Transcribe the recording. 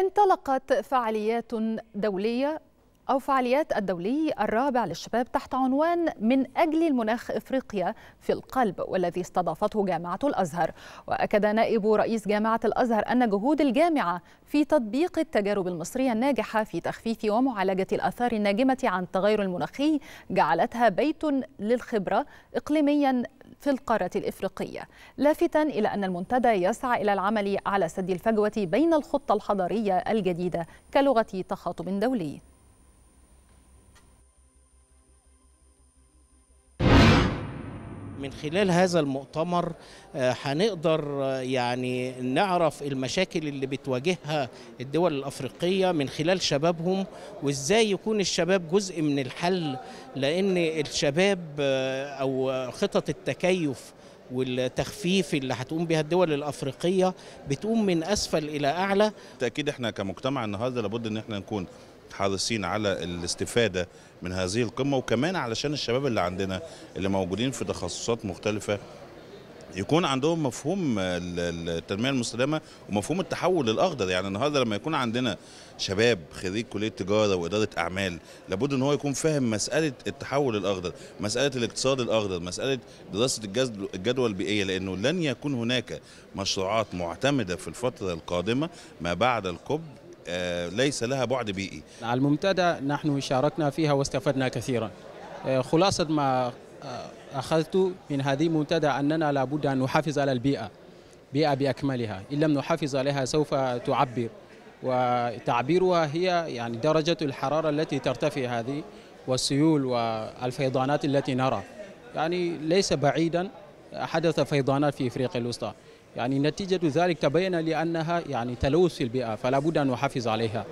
انطلقت فعاليات دولية أو فعاليات الدولي الرابع للشباب تحت عنوان من أجل المناخ إفريقيا في القلب والذي استضافته جامعة الأزهر وأكد نائب رئيس جامعة الأزهر أن جهود الجامعة في تطبيق التجارب المصرية الناجحة في تخفيف ومعالجة الآثار الناجمة عن التغير المناخي جعلتها بيت للخبرة إقليميا في القارة الإفريقية لافتا إلى أن المنتدى يسعى إلى العمل على سد الفجوة بين الخطة الحضرية الجديدة كلغة تخاطب دولي من خلال هذا المؤتمر آه، هنقدر آه، يعني نعرف المشاكل اللي بتواجهها الدول الافريقيه من خلال شبابهم وازاي يكون الشباب جزء من الحل لان الشباب آه، او خطط التكيف والتخفيف اللي هتقوم بها الدول الافريقيه بتقوم من اسفل الى اعلى بالتاكيد احنا كمجتمع النهارده لابد ان احنا نكون حريصين على الاستفادة من هذه القمة وكمان علشان الشباب اللي عندنا اللي موجودين في تخصصات مختلفة يكون عندهم مفهوم التنميه المستدامه ومفهوم التحول الاخضر يعني النهارده لما يكون عندنا شباب خريج كليه تجاره واداره اعمال لابد ان هو يكون فاهم مساله التحول الاخضر مساله الاقتصاد الاخضر مساله دراسه الجدوى البيئيه لانه لن يكون هناك مشروعات معتمده في الفتره القادمه ما بعد الكوب آه، ليس لها بعد بيئي على المنتدى نحن شاركنا فيها واستفدنا كثيرا آه، خلاصة ما آه، أخذت من هذه المنتدى أننا لابد أن نحافظ على البيئة بيئة بأكملها إن لم نحافظ عليها سوف تعبر وتعبيرها هي يعني درجة الحرارة التي ترتفع هذه والسيول والفيضانات التي نرى يعني ليس بعيدا حدث فيضانات في إفريقيا الوسطى يعني نتيجة ذلك تبين لأنها يعني تلوث البيئة فلا بد أن نحافظ عليها